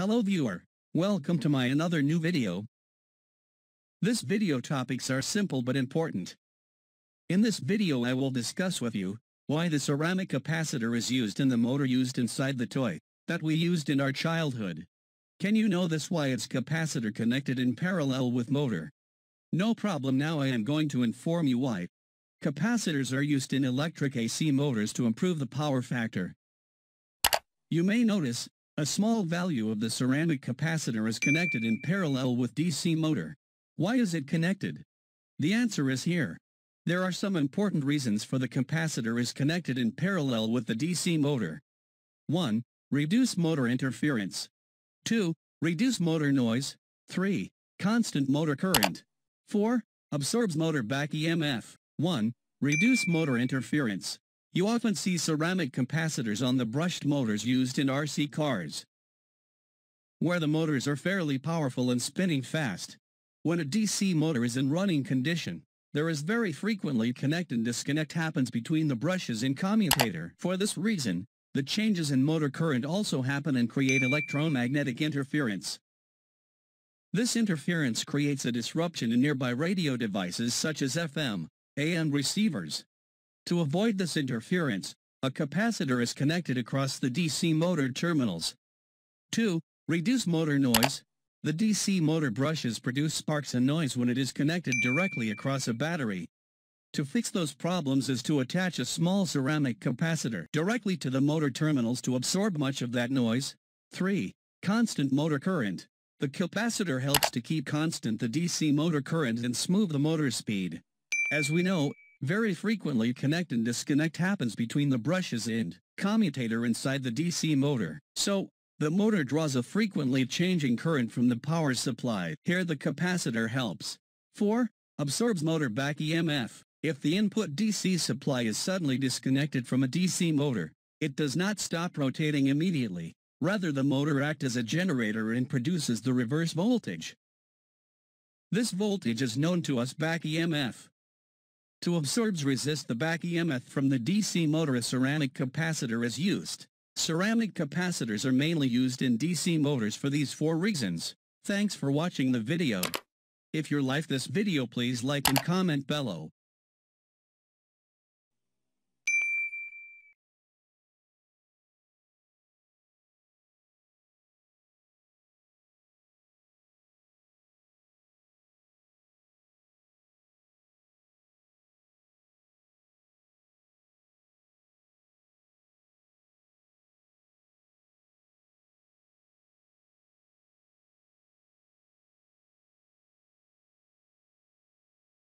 Hello viewer, welcome to my another new video. This video topics are simple but important. In this video I will discuss with you, why the ceramic capacitor is used in the motor used inside the toy, that we used in our childhood. Can you know this why it's capacitor connected in parallel with motor? No problem now I am going to inform you why. Capacitors are used in electric AC motors to improve the power factor. You may notice, a small value of the ceramic capacitor is connected in parallel with DC motor. Why is it connected? The answer is here. There are some important reasons for the capacitor is connected in parallel with the DC motor. 1. Reduce motor interference. 2. Reduce motor noise. 3. Constant motor current. 4. Absorbs motor back EMF. 1. Reduce motor interference. You often see ceramic capacitors on the brushed motors used in RC cars, where the motors are fairly powerful and spinning fast. When a DC motor is in running condition, there is very frequently connect and disconnect happens between the brushes and commutator. For this reason, the changes in motor current also happen and create electromagnetic interference. This interference creates a disruption in nearby radio devices such as FM, AM receivers, to avoid this interference, a capacitor is connected across the DC motor terminals. 2. Reduce motor noise. The DC motor brushes produce sparks and noise when it is connected directly across a battery. To fix those problems is to attach a small ceramic capacitor directly to the motor terminals to absorb much of that noise. 3. Constant motor current. The capacitor helps to keep constant the DC motor current and smooth the motor speed. As we know, very frequently connect and disconnect happens between the brushes and commutator inside the DC motor. So, the motor draws a frequently changing current from the power supply. Here the capacitor helps. 4. Absorbs motor back EMF. If the input DC supply is suddenly disconnected from a DC motor, it does not stop rotating immediately. Rather the motor acts as a generator and produces the reverse voltage. This voltage is known to us back EMF to absorbs resist the back EMF from the DC motor a ceramic capacitor is used. Ceramic capacitors are mainly used in DC motors for these four reasons. Thanks for watching the video. If you like this video please like and comment below.